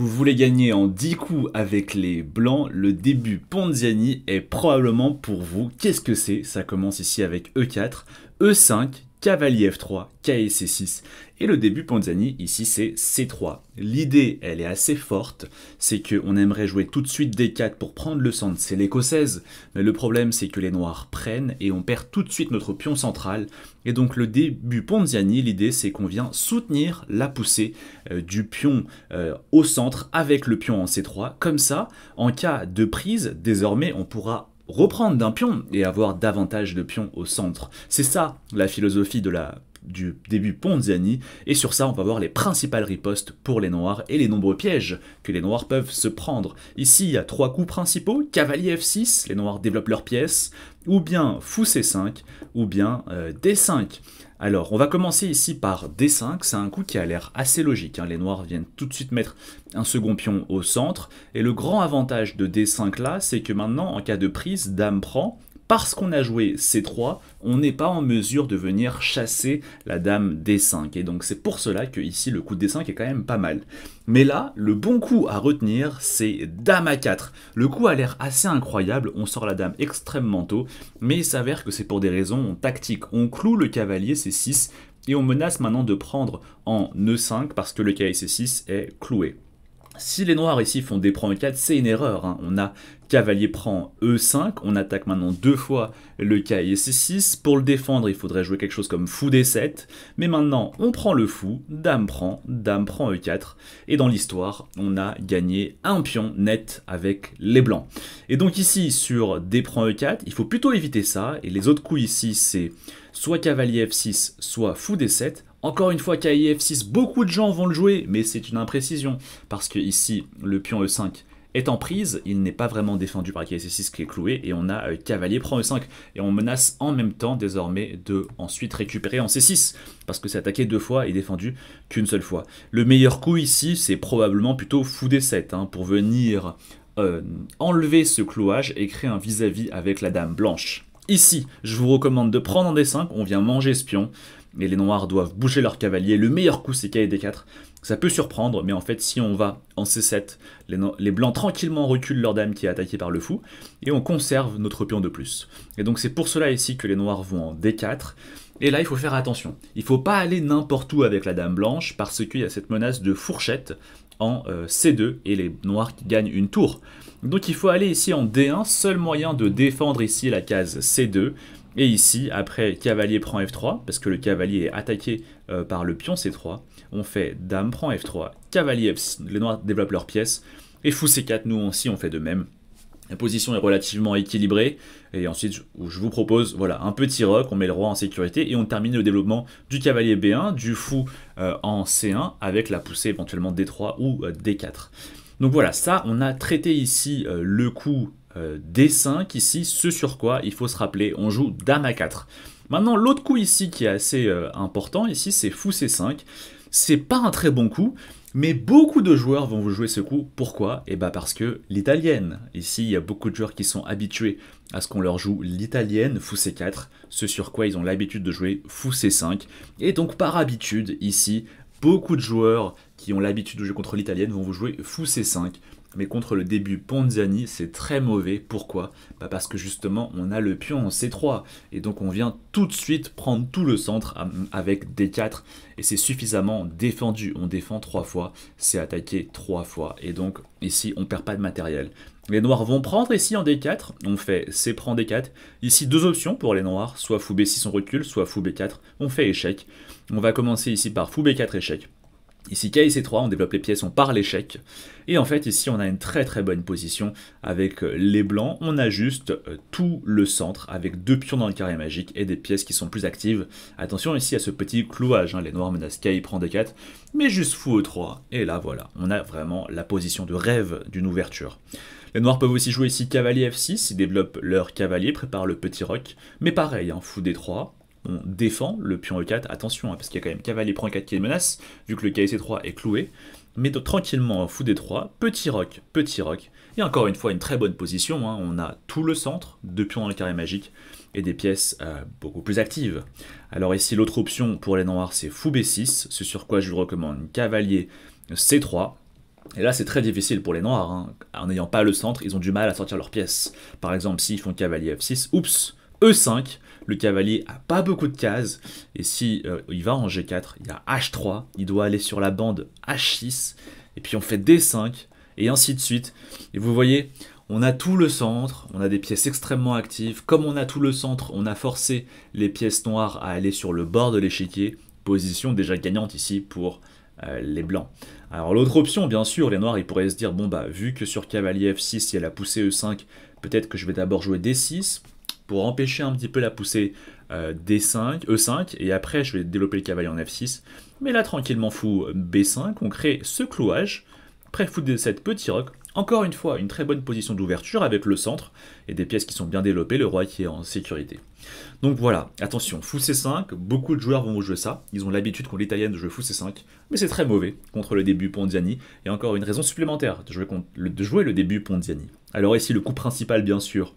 Vous voulez gagner en 10 coups avec les blancs, le début Ponziani est probablement pour vous. Qu'est-ce que c'est Ça commence ici avec E4, E5, cavalier f3, kc6. Et le début Ponziani, ici, c'est c3. L'idée, elle est assez forte, c'est qu'on aimerait jouer tout de suite d4 pour prendre le centre, c'est l'écossaise, mais le problème, c'est que les noirs prennent et on perd tout de suite notre pion central. Et donc le début Ponziani, l'idée, c'est qu'on vient soutenir la poussée euh, du pion euh, au centre avec le pion en c3. Comme ça, en cas de prise, désormais, on pourra reprendre d'un pion et avoir davantage de pions au centre. C'est ça la philosophie de la du début Ponziani, et sur ça on va voir les principales ripostes pour les Noirs et les nombreux pièges que les Noirs peuvent se prendre. Ici il y a trois coups principaux, cavalier f6, les Noirs développent leurs pièces, ou bien fou c5, ou bien euh, d5. Alors, on va commencer ici par D5, c'est un coup qui a l'air assez logique. Hein. Les noirs viennent tout de suite mettre un second pion au centre, et le grand avantage de D5 là, c'est que maintenant, en cas de prise, dame prend, parce qu'on a joué C3, on n'est pas en mesure de venir chasser la dame D5. Et donc c'est pour cela que ici le coup de D5 est quand même pas mal. Mais là, le bon coup à retenir, c'est dame A4. Le coup a l'air assez incroyable, on sort la dame extrêmement tôt, mais il s'avère que c'est pour des raisons tactiques. On cloue le cavalier C6 et on menace maintenant de prendre en E5 parce que le cavalier C6 est cloué. Si les noirs ici font des prends E4, c'est une erreur. Hein. On a Cavalier prend E5, on attaque maintenant deux fois le cahier C6. Pour le défendre, il faudrait jouer quelque chose comme fou D7. Mais maintenant, on prend le fou, dame prend, dame prend E4. Et dans l'histoire, on a gagné un pion net avec les blancs. Et donc ici, sur D prend E4, il faut plutôt éviter ça. Et les autres coups ici, c'est soit cavalier F6, soit fou D7. Encore une fois, f 6 beaucoup de gens vont le jouer, mais c'est une imprécision, parce que ici, le pion E5 est en prise, il n'est pas vraiment défendu par KC6 qui est cloué, et on a euh, cavalier prend E5, et on menace en même temps désormais de ensuite récupérer en C6, parce que c'est attaqué deux fois et défendu qu'une seule fois. Le meilleur coup ici, c'est probablement plutôt fou D7, hein, pour venir euh, enlever ce clouage et créer un vis-à-vis avec la dame blanche. Ici, je vous recommande de prendre en D5, on vient manger espion, mais les noirs doivent bouger leur cavalier, le meilleur coup c'est KD4, ça peut surprendre, mais en fait, si on va en C7, les, blancs tranquillement reculent leur dame qui est attaquée par le fou, et on conserve notre pion de plus. Et donc c'est pour cela ici que les noirs vont en D4, et là il faut faire attention. Il faut pas aller n'importe où avec la dame blanche, parce qu'il y a cette menace de fourchette en euh, C2, et les noirs qui gagnent une tour. Donc il faut aller ici en D1, seul moyen de défendre ici la case C2, et ici, après cavalier prend f3, parce que le cavalier est attaqué euh, par le pion c3, on fait dame prend f3, cavalier f les noirs développent leur pièces, et fou c4, nous aussi on fait de même. La position est relativement équilibrée, et ensuite je vous propose voilà, un petit rock, on met le roi en sécurité, et on termine le développement du cavalier b1, du fou euh, en c1, avec la poussée éventuellement d3 ou euh, d4. Donc voilà, ça, on a traité ici le coup euh, D5 ici, ce sur quoi il faut se rappeler, on joue Dame à 4. Maintenant, l'autre coup ici qui est assez euh, important, ici, c'est Fou C5. C'est pas un très bon coup, mais beaucoup de joueurs vont vous jouer ce coup. Pourquoi Eh bien parce que l'italienne. Ici, il y a beaucoup de joueurs qui sont habitués à ce qu'on leur joue l'italienne, fou C4, ce sur quoi ils ont l'habitude de jouer fou C5. Et donc par habitude, ici, beaucoup de joueurs qui ont l'habitude de jouer contre l'italienne vont vous jouer fou C5 mais contre le début Ponzani, c'est très mauvais. Pourquoi bah Parce que justement, on a le pion en C3, et donc on vient tout de suite prendre tout le centre avec D4, et c'est suffisamment défendu. On défend trois fois, c'est attaqué trois fois, et donc ici, on perd pas de matériel. Les noirs vont prendre ici en D4, on fait C prend D4. Ici, deux options pour les noirs, soit fou B6 on recule, soit fou B4, on fait échec. On va commencer ici par fou B4 échec. Ici, c'est 3 on développe les pièces, on part l'échec. Et en fait, ici, on a une très très bonne position avec euh, les blancs. On a juste euh, tout le centre avec deux pions dans le carré magique et des pièces qui sont plus actives. Attention ici à ce petit clouage. Hein. Les noirs menacent K, prend des 4 mais juste fou E3. Et là, voilà, on a vraiment la position de rêve d'une ouverture. Les noirs peuvent aussi jouer ici cavalier F6, ils développent leur cavalier, préparent le petit roc. Mais pareil, hein, fou D3, on défend le pion e4, attention, hein, parce qu'il y a quand même cavalier prend 4 qui est menace, vu que le kc3 e est cloué, mais tranquillement fou d3, petit roc, petit roc, et encore une fois une très bonne position, hein. on a tout le centre, deux pions dans le carré magique, et des pièces euh, beaucoup plus actives. Alors ici l'autre option pour les noirs c'est fou b6, ce sur quoi je vous recommande cavalier c3, et là, c'est très difficile pour les noirs. Hein. En n'ayant pas le centre, ils ont du mal à sortir leurs pièces. Par exemple, s'ils font cavalier f6, oups, E5, le cavalier a pas beaucoup de cases, et si euh, il va en G4, il y a H3, il doit aller sur la bande H6, et puis on fait D5, et ainsi de suite. Et vous voyez, on a tout le centre, on a des pièces extrêmement actives. Comme on a tout le centre, on a forcé les pièces noires à aller sur le bord de l'échiquier. Position déjà gagnante ici pour euh, les blancs. Alors l'autre option, bien sûr, les noirs, ils pourraient se dire, bon bah, vu que sur cavalier F6, si elle a poussé E5, peut-être que je vais d'abord jouer D6 pour empêcher un petit peu la poussée 5 euh, E5, et après je vais développer le cavalier en F6. Mais là, tranquillement fou, B5, on crée ce clouage, prêt fou de cette petit roc. Encore une fois, une très bonne position d'ouverture avec le centre et des pièces qui sont bien développées, le roi qui est en sécurité. Donc voilà, attention, fou C5, beaucoup de joueurs vont jouer ça, ils ont l'habitude qu'on l'italienne de jouer fou C5, mais c'est très mauvais contre le début Pondiani, et encore une raison supplémentaire de jouer, de jouer le début Pondiani. Alors ici, le coup principal bien sûr,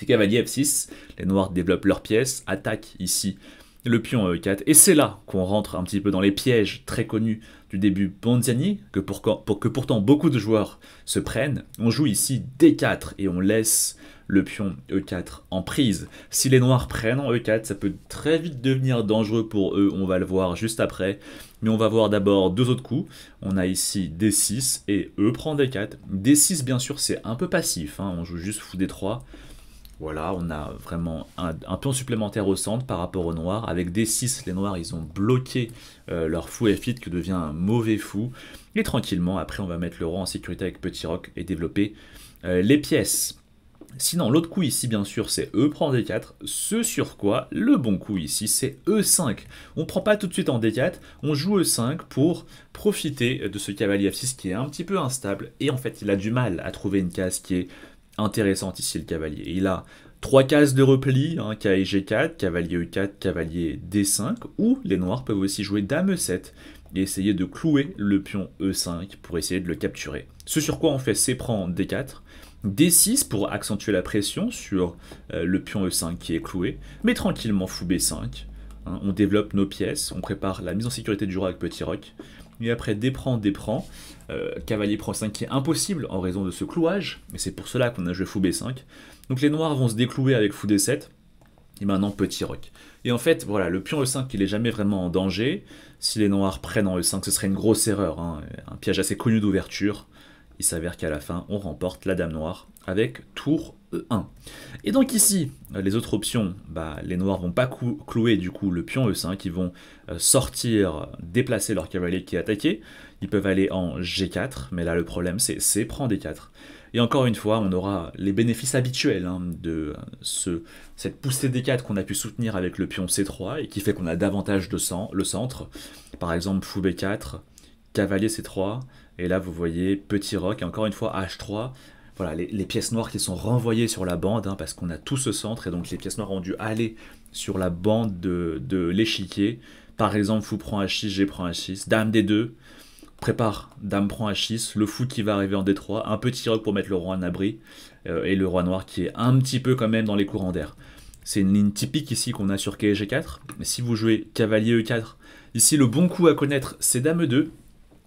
c'est cavalier F6, les noirs développent leurs pièces, attaquent ici le pion E4. Et c'est là qu'on rentre un petit peu dans les pièges très connus du début Bonziani, que, pour, que pourtant beaucoup de joueurs se prennent. On joue ici D4 et on laisse le pion E4 en prise. Si les noirs prennent en E4, ça peut très vite devenir dangereux pour eux, on va le voir juste après. Mais on va voir d'abord deux autres coups. On a ici D6 et E prend D4. D6, bien sûr, c'est un peu passif, hein. on joue juste fou D3. Voilà, on a vraiment un, un, pion supplémentaire au centre par rapport aux noirs. Avec D6, les noirs, ils ont bloqué euh, leur fou F8 qui devient un mauvais fou. Et tranquillement, après, on va mettre le roi en sécurité avec Petit Roc et développer euh, les pièces. Sinon, l'autre coup ici, bien sûr, c'est E prend D4, ce sur quoi le bon coup ici, c'est E5. On prend pas tout de suite en D4, on joue E5 pour profiter de ce cavalier F6 qui est un petit peu instable, et en fait, il a du mal à trouver une case qui est intéressante ici le cavalier. Il a trois cases de repli, hein, k et g4, cavalier e4, cavalier d5, ou les noirs peuvent aussi jouer dame e7 et essayer de clouer le pion e5 pour essayer de le capturer. Ce sur quoi on fait c'est prendre d4, d6 pour accentuer la pression sur euh, le pion e5 qui est cloué, mais tranquillement fou b5, hein. on développe nos pièces, on prépare la mise en sécurité du roi avec petit Rock mais après déprend, déprend. Euh, cavalier prend 5 qui est impossible en raison de ce clouage, mais c'est pour cela qu'on a joué fou b5. Donc les noirs vont se déclouer avec fou d7, et maintenant petit roc. Et en fait, voilà, le pion e5, il est jamais vraiment en danger. Si les noirs prennent en e5, ce serait une grosse erreur, hein. un piège assez connu d'ouverture. Il s'avère qu'à la fin, on remporte la dame noire avec tour E1. Euh, et donc ici, euh, les autres options, bah, les noirs vont pas clouer du coup le pion E5, ils vont euh, sortir, déplacer leur cavalier qui est attaqué, ils peuvent aller en G4, mais là le problème c'est C prend D4. Et encore une fois, on aura les bénéfices habituels hein, de ce, cette poussée D4 qu'on a pu soutenir avec le pion C3 et qui fait qu'on a davantage de sang, le centre. Par exemple, fou B4, cavalier C3, et là vous voyez petit roc, et encore une fois H3, voilà, les, pièces noires qui sont renvoyées sur la bande, hein, parce qu'on a tout ce centre, et donc les pièces noires ont dû aller sur la bande de, l'échiquier. Par exemple, fou prend H6, G prend H6, dame D2, prépare, dame prend H6, le fou qui va arriver en D3, un petit roc pour mettre le roi en abri, euh, et le roi noir qui est un petit peu quand même dans les courants d'air. C'est une ligne typique ici qu'on a sur KG4, mais si vous jouez cavalier E4, ici le bon coup à connaître c'est dame E2,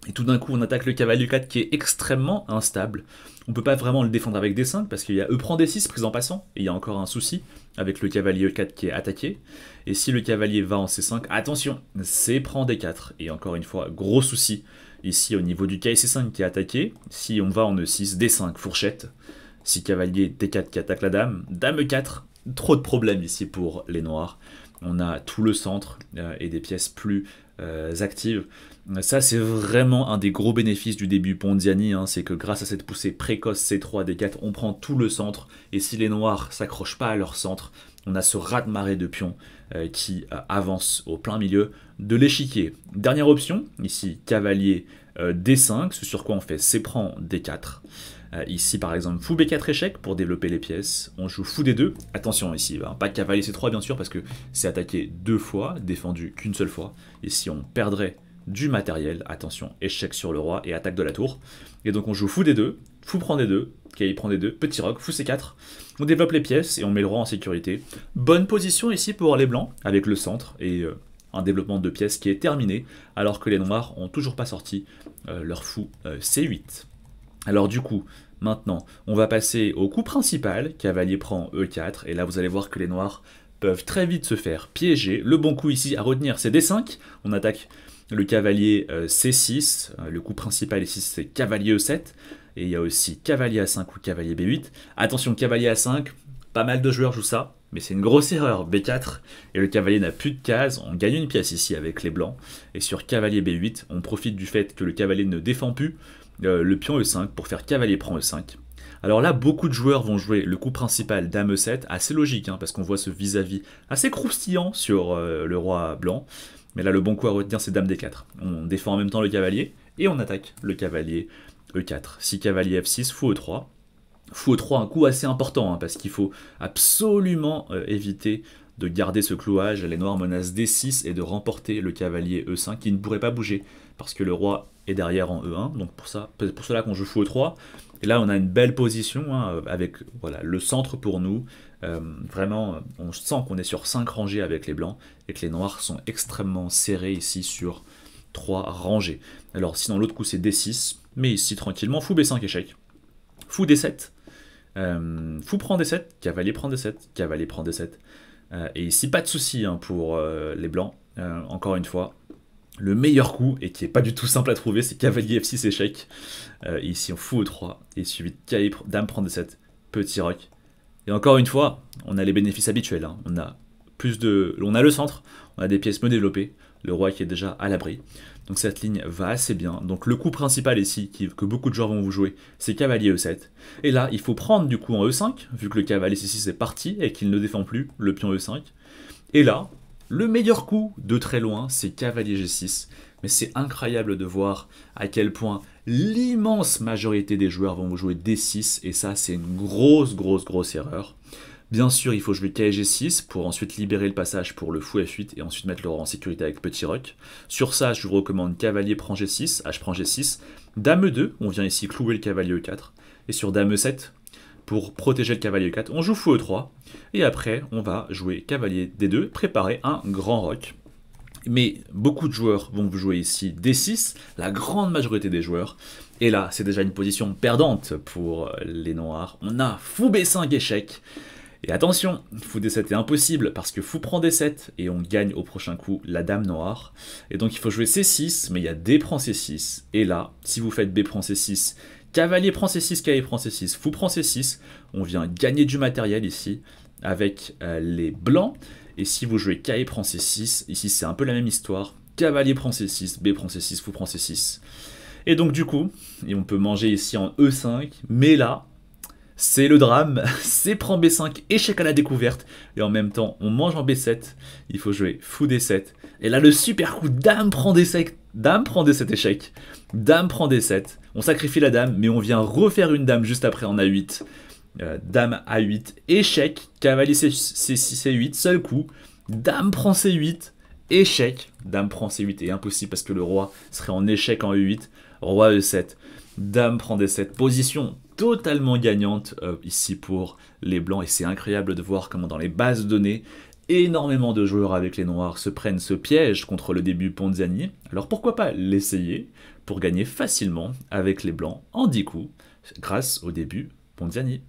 et tout d'un coup, on attaque le cavalier 4 qui est extrêmement instable. On ne peut pas vraiment le défendre avec D5 parce qu'il y a E prend D6 prise en passant. Et il y a encore un souci avec le cavalier E4 qui est attaqué. Et si le cavalier va en C5, attention, C prend D4. Et encore une fois, gros souci ici au niveau du KC5 qui est attaqué. Si on va en E6, D5, fourchette. Si cavalier D4 qui attaque la dame, dame E4. Trop de problèmes ici pour les noirs. On a tout le centre euh, et des pièces plus euh, actives. Ça, c'est vraiment un des gros bénéfices du début Pondiani, hein, c'est que grâce à cette poussée précoce C3, D4, on prend tout le centre, et si les noirs s'accrochent pas à leur centre, on a ce rat de marée de pions euh, qui euh, avance au plein milieu de l'échiquier. Dernière option, ici, cavalier euh, D5, ce sur quoi on fait C prend D4. ici, par exemple, fou B4 échec pour développer les pièces. On joue fou D2. Attention ici, bah, pas cavalier C3, bien sûr, parce que c'est attaqué deux fois, défendu qu'une seule fois. Et si on perdrait du matériel. Attention, échec sur le roi et attaque de la tour. Et donc on joue fou des deux, fou prend des deux, qui prend des deux, petit roc, fou c4. On développe les pièces et on met le roi en sécurité. Bonne position ici pour les blancs, avec le centre et euh, un développement de pièces qui est terminé, alors que les noirs ont toujours pas sorti euh, leur fou euh, c8. Alors du coup, maintenant, on va passer au coup principal, cavalier prend e4, et là vous allez voir que les noirs peuvent très vite se faire piéger. Le bon coup ici à retenir, c'est d5, on attaque le cavalier euh, C6, euh, le coup principal ici c'est cavalier E7, et il y a aussi cavalier A5 ou cavalier B8. Attention, cavalier A5, pas mal de joueurs jouent ça, mais c'est une grosse erreur. B4, et le cavalier n'a plus de case, on gagne une pièce ici avec les blancs, et sur cavalier B8, on profite du fait que le cavalier ne défend plus euh, le pion E5 pour faire cavalier prend E5. Alors là, beaucoup de joueurs vont jouer le coup principal dame E7, assez logique, hein, parce qu'on voit ce vis-à-vis assez croustillant sur le roi blanc. Mais là, le bon coup à retenir, c'est Dame D4. On défend en même temps le cavalier et on attaque le cavalier E4. Si cavalier F6, fou E3. Fou E3, un coup assez important hein, parce qu'il faut absolument euh, éviter de garder ce clouage. Les noirs menacent D6 et de remporter le cavalier E5 qui ne pourrait pas bouger parce que le roi est derrière en E1. Donc pour, ça, pour cela qu'on joue fou E3. Et là, on a une belle position hein, avec voilà, le centre pour nous, euh, vraiment, on sent qu'on est sur 5 rangées avec les blancs et que les noirs sont extrêmement serrés ici sur 3 rangées. Alors sinon l'autre coup c'est D6, mais ici tranquillement, fou B5 échec, fou D7, euh, fou prend D7, cavalier prend D7, cavalier prend D7. Euh, et ici pas de souci hein, pour les blancs, encore une fois. Le meilleur coup, et qui n'est pas du tout simple à trouver, c'est cavalier F6 échec. ici on fout e 3, et suivi de dame prend D7, petit rock. Et encore une fois, on a les bénéfices habituels. Hein. On a plus de, on a le centre, on a des pièces mieux développées, le roi qui est déjà à l'abri. Donc cette ligne va assez bien. Donc le coup principal ici, que beaucoup de joueurs vont vous jouer, c'est cavalier e7. Et là, il faut prendre du coup en e5, vu que le cavalier c6 est parti et qu'il ne défend plus le pion e5. Et là, le meilleur coup de très loin, c'est cavalier g6. Mais c'est incroyable de voir à quel point l'immense majorité des joueurs vont jouer D6 et ça c'est une grosse grosse grosse erreur. Bien sûr, il faut jouer KG6 pour ensuite libérer le passage pour le fou F8 et ensuite mettre le roi en sécurité avec petit roc. Sur ça, je vous recommande cavalier prend G6, H prend G6, dame 2 on vient ici clouer le cavalier E4 et sur dame 7 pour protéger le cavalier E4, on joue fou E3 et après on va jouer cavalier D2, préparer un grand roc mais beaucoup de joueurs vont jouer ici D6, la grande majorité des joueurs. Et là, c'est déjà une position perdante pour les noirs. On a fou B5 échec. Et attention, fou D7 est impossible parce que fou prend D7 et on gagne au prochain coup la dame noire. Et donc il faut jouer C6, mais il y a D prend C6. Et là, si vous faites B prend C6, cavalier prend C6, cavalier prend C6, fou prend C6, on vient gagner du matériel ici avec euh, les blancs. Et si vous jouez K prend C6, ici c'est un peu la même histoire. Cavalier prend C6, B prend C6, fou prend C6. Et donc du coup, et on peut manger ici en E5, mais là, c'est le drame, c'est prend B5, échec à la découverte, et en même temps, on mange en B7, il faut jouer fou D7, et là le super coup, dame prend D7, dame prend D7 échec, dame prend D7, on sacrifie la dame, mais on vient refaire une dame juste après en A8, euh, dame A8, échec, cavalier C6-C8, seul coup, dame prend C8, échec, dame prend C8 est impossible parce que le roi serait en échec en E8, roi E7, dame prend D7, position totalement gagnante euh, ici pour les blancs et c'est incroyable de voir comment dans les bases données, énormément de joueurs avec les noirs se prennent ce piège contre le début Ponziani. alors pourquoi pas l'essayer pour gagner facilement avec les blancs en 10 coups grâce au début Ponziani.